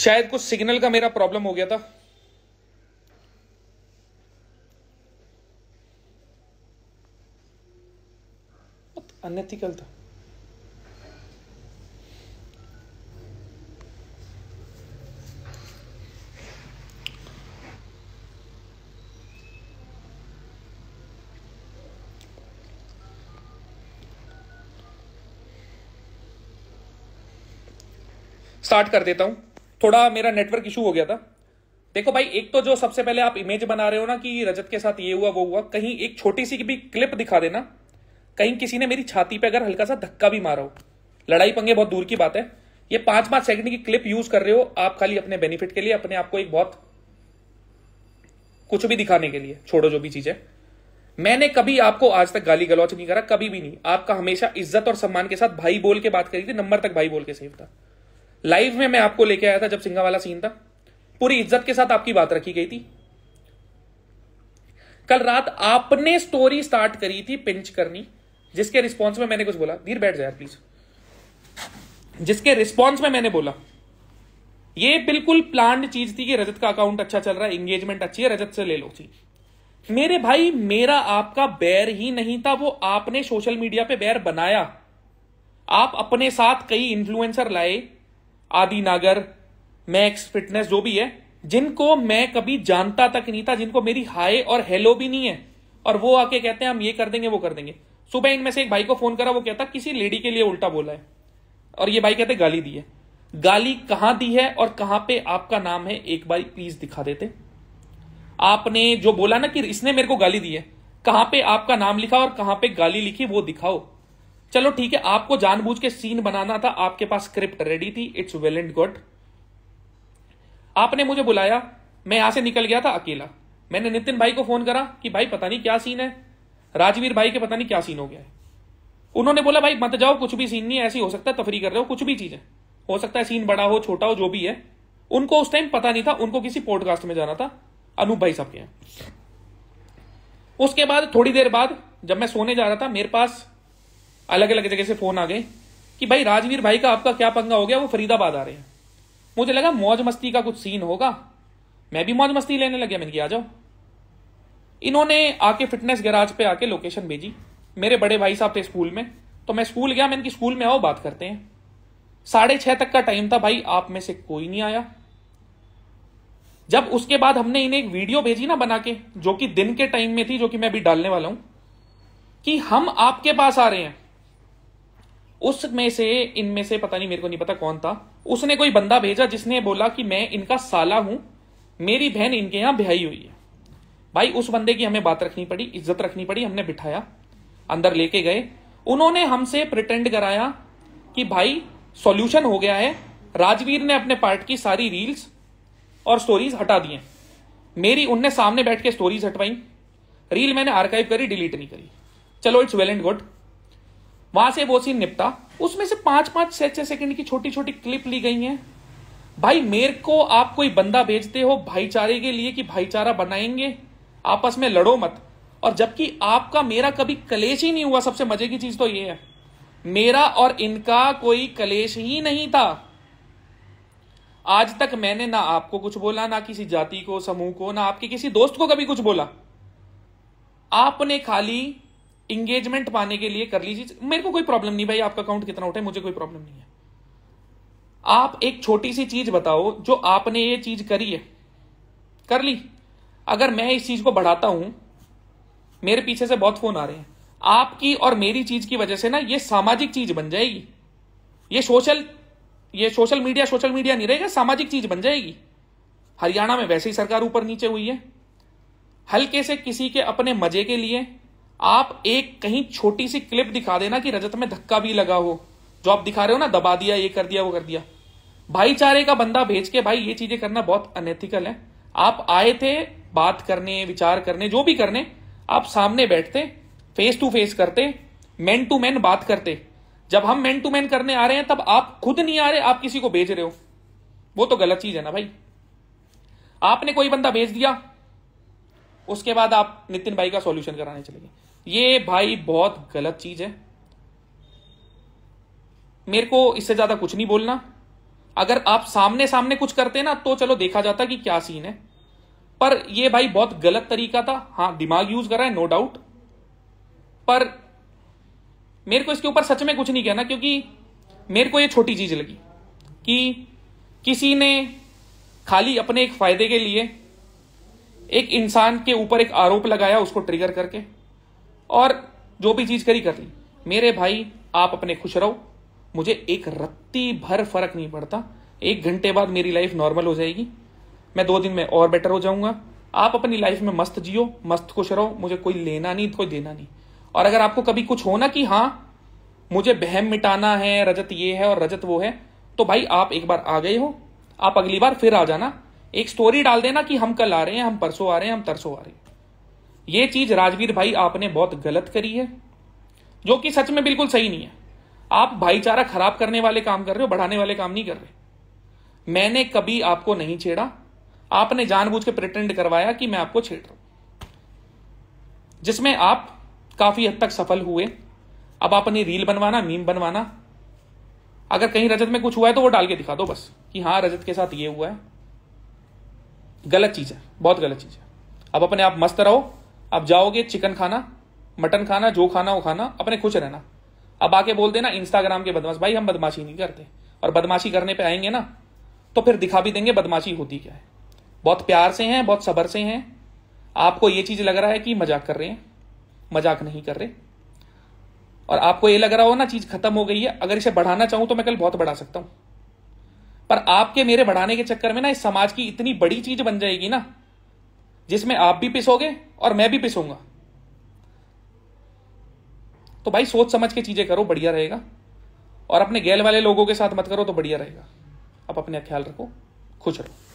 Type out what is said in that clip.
शायद कुछ सिग्नल का मेरा प्रॉब्लम हो गया था अनथिकल था स्टार्ट कर देता हूं थोड़ा मेरा नेटवर्क इशू हो गया था देखो भाई एक तो जो सबसे पहले आप इमेज बना रहे हो ना कि रजत के साथ ये हुआ वो हुआ कहीं एक छोटी सी भी क्लिप दिखा देना कहीं किसी ने मेरी छाती पे अगर हल्का सा धक्का भी मारा हो लड़ाई पंगे बहुत दूर की बात है ये पांच पांच सेकंड की क्लिप यूज कर रहे हो आप खाली अपने बेनिफिट के लिए अपने आप को एक बहुत कुछ भी दिखाने के लिए छोड़ो जो भी चीज है मैंने कभी आपको आज तक गाली गलौच नहीं करा कभी भी नहीं आपका हमेशा इज्जत और सम्मान के साथ भाई बोल के बात करी थी नंबर तक भाई बोल के सेव था लाइव में मैं आपको लेके आया था जब सिंगा वाला सीन था पूरी इज्जत के साथ आपकी बात रखी गई थी कल रात आपने स्टोरी स्टार्ट करी थी पिंच करनी जिसके रिस्पॉन्स में मैंने कुछ बोला धीर बैठ जाए प्लीज जिसके रिस्पॉन्स में मैंने बोला ये बिल्कुल प्लान चीज थी कि रजत का अकाउंट अच्छा चल रहा है एंगेजमेंट अच्छी है रजत से ले लो चीज मेरे भाई मेरा आपका बैर ही नहीं था वो आपने सोशल मीडिया पे बैर बनाया आप अपने साथ कई इन्फ्लुएंसर लाए आदि नागर मैक्स फिटनेस जो भी है जिनको मैं कभी जानता तक नहीं था जिनको मेरी हाय और हेलो भी नहीं है और वो आके कहते हैं हम ये कर देंगे वो कर देंगे सुबह इनमें से एक भाई को फोन करा वो कहता किसी लेडी के लिए उल्टा बोला है और ये भाई कहते गाली दी है गाली कहां दी है और कहां पे आपका नाम है एक बार प्लीज दिखा देते आपने जो बोला ना कि इसने मेरे को गाली दी है कहां पे आपका नाम लिखा और कहां पे गाली लिखी वो दिखाओ चलो ठीक है आपको जानबूझ के सीन बनाना था आपके पास स्क्रिप्ट रेडी थी इट्स वेल एंड गुड आपने मुझे बुलाया मैं यहां से निकल गया था अकेला मैंने नितिन भाई को फोन करा कि भाई पता नहीं क्या सीन है राजवीर भाई के पता नहीं क्या सीन हो गया है उन्होंने बोला भाई मत जाओ कुछ भी सीन नहीं ऐसी हो सकता है तफरी कर रहे हो कुछ भी चीजें हो सकता है सीन बड़ा हो छोटा हो जो भी है उनको उस टाइम पता नहीं था उनको किसी पॉडकास्ट में जाना था अनूप भाई साहब के उसके बाद थोड़ी देर बाद जब मैं सोने जा रहा था मेरे पास अलग अलग जगह से फोन आ गए कि भाई राजवीर भाई का आपका क्या पंगा हो गया वो फरीदाबाद आ रहे हैं मुझे लगा मौज मस्ती का कुछ सीन होगा मैं भी मौज मस्ती लेने लग गया कि आ जाओ इन्होंने आके फिटनेस गैराज पे आके लोकेशन भेजी मेरे बड़े भाई साहब थे स्कूल में तो मैं स्कूल गया मैंने कि स्कूल में आओ बात करते हैं साढ़े छह तक का टाइम था भाई आप में से कोई नहीं आया जब उसके बाद हमने इन्हें एक वीडियो भेजी ना बना के जो कि दिन के टाइम में थी जो कि मैं अभी डालने वाला हूं कि हम आपके पास आ रहे हैं उसमें से इनमें से पता नहीं मेरे को नहीं पता कौन था उसने कोई बंदा भेजा जिसने बोला कि मैं इनका साला हूं मेरी बहन इनके यहां ब्याई हुई है भाई उस बंदे की हमें बात रखनी पड़ी इज्जत रखनी पड़ी हमने बिठाया अंदर लेके गए उन्होंने हमसे प्रिटेंड कराया कि भाई सॉल्यूशन हो गया है राजवीर ने अपने पार्ट की सारी रील्स और स्टोरीज हटा दिए मेरी उनने सामने बैठ के स्टोरीज हटवाई रील मैंने आर्काइव करी डिलीट नहीं करी चलो इट्स वेल एंड गुड वहां से वो सीन निपटा उसमें से पांच पांच छह छह सेकंड की छोटी छोटी क्लिप ली गई हैं भाई मेरे को आप कोई बंदा भेजते हो भाईचारे के लिए कि भाईचारा बनाएंगे आपस में लड़ो मत और जबकि आपका मेरा कभी कलेश ही नहीं हुआ सबसे मजे की चीज तो ये है मेरा और इनका कोई कलेश ही नहीं था आज तक मैंने ना आपको कुछ बोला ना किसी जाति को समूह को ना आपके किसी दोस्त को कभी कुछ बोला आपने खाली इंगेजमेंट पाने के लिए कर लीजिए मेरे को कोई प्रॉब्लम नहीं भाई आपका अकाउंट कितना उठे मुझे कोई प्रॉब्लम नहीं है आप एक छोटी सी चीज बताओ जो आपने ये चीज करी है कर ली अगर मैं इस चीज को बढ़ाता हूं मेरे पीछे से बहुत फोन आ रहे हैं आपकी और मेरी चीज की वजह से ना ये सामाजिक चीज बन जाएगी ये सोशल ये सोशल मीडिया सोशल मीडिया नहीं रहेगा सामाजिक चीज बन जाएगी हरियाणा में वैसे ही सरकार ऊपर नीचे हुई है हल्के से किसी के अपने मजे के लिए आप एक कहीं छोटी सी क्लिप दिखा देना कि रजत में धक्का भी लगा हो जो आप दिखा रहे हो ना दबा दिया ये कर दिया वो कर दिया भाईचारे का बंदा भेज के भाई ये चीजें करना बहुत अनैथिकल है आप आए थे बात करने विचार करने जो भी करने आप सामने बैठते फेस टू फेस करते मैन टू मैन बात करते जब हम मैन टू मैन करने आ रहे हैं तब आप खुद नहीं आ रहे आप किसी को भेज रहे हो वो तो गलत चीज है ना भाई आपने कोई बंदा भेज दिया उसके बाद आप नितिन भाई का सॉल्यूशन कराने चले गए ये भाई बहुत गलत चीज है मेरे को इससे ज्यादा कुछ नहीं बोलना अगर आप सामने सामने कुछ करते ना तो चलो देखा जाता कि क्या सीन है पर ये भाई बहुत गलत तरीका था हां दिमाग यूज करा है नो डाउट पर मेरे को इसके ऊपर सच में कुछ नहीं कहना क्योंकि मेरे को ये छोटी चीज लगी कि किसी ने खाली अपने एक फायदे के लिए एक इंसान के ऊपर एक आरोप लगाया उसको ट्रिगर करके और जो भी चीज करी कर ली मेरे भाई आप अपने खुश रहो मुझे एक रत्ती भर फर्क नहीं पड़ता एक घंटे बाद मेरी लाइफ नॉर्मल हो जाएगी मैं दो दिन में और बेटर हो जाऊंगा आप अपनी लाइफ में मस्त जियो मस्त खुश रहो मुझे कोई लेना नहीं कोई देना नहीं और अगर आपको कभी कुछ होना कि हाँ मुझे बहम मिटाना है रजत ये है और रजत वो है तो भाई आप एक बार आ गए हो आप अगली बार फिर आ जाना एक स्टोरी डाल देना कि हम कल आ रहे हैं हम परसों आ रहे हैं हम तरसों आ रहे हैं ये चीज राजवीर भाई आपने बहुत गलत करी है जो कि सच में बिल्कुल सही नहीं है आप भाईचारा खराब करने वाले काम कर रहे हो बढ़ाने वाले काम नहीं कर रहे मैंने कभी आपको नहीं छेड़ा आपने जानबूझ के प्रिटेंड करवाया कि मैं आपको छेड़ रहा हूं जिसमें आप काफी हद तक सफल हुए अब आप अपनी रील बनवाना मीम बनवाना अगर कहीं रजत में कुछ हुआ है तो वो डाल के दिखा दो बस कि हाँ रजत के साथ ये हुआ है गलत चीज है बहुत गलत चीज है अब अपने आप मस्त रहो अब जाओगे चिकन खाना मटन खाना जो खाना वो खाना अपने खुश रहना अब आके बोल देना इंस्टाग्राम के बदमाश भाई हम बदमाशी नहीं करते और बदमाशी करने पे आएंगे ना तो फिर दिखा भी देंगे बदमाशी होती क्या है बहुत प्यार से हैं बहुत सबर से हैं आपको ये चीज लग रहा है कि मजाक कर रहे हैं मजाक नहीं कर रहे और आपको ये लग रहा हो ना चीज खत्म हो गई है अगर इसे बढ़ाना चाहूं तो मैं कल बहुत बढ़ा सकता हूं पर आपके मेरे बढ़ाने के चक्कर में ना इस समाज की इतनी बड़ी चीज बन जाएगी ना जिसमें आप भी पिसोगे और मैं भी पिसूंगा तो भाई सोच समझ के चीजें करो बढ़िया रहेगा और अपने गैल वाले लोगों के साथ मत करो तो बढ़िया रहेगा आप अपने ख्याल रखो खुश रहो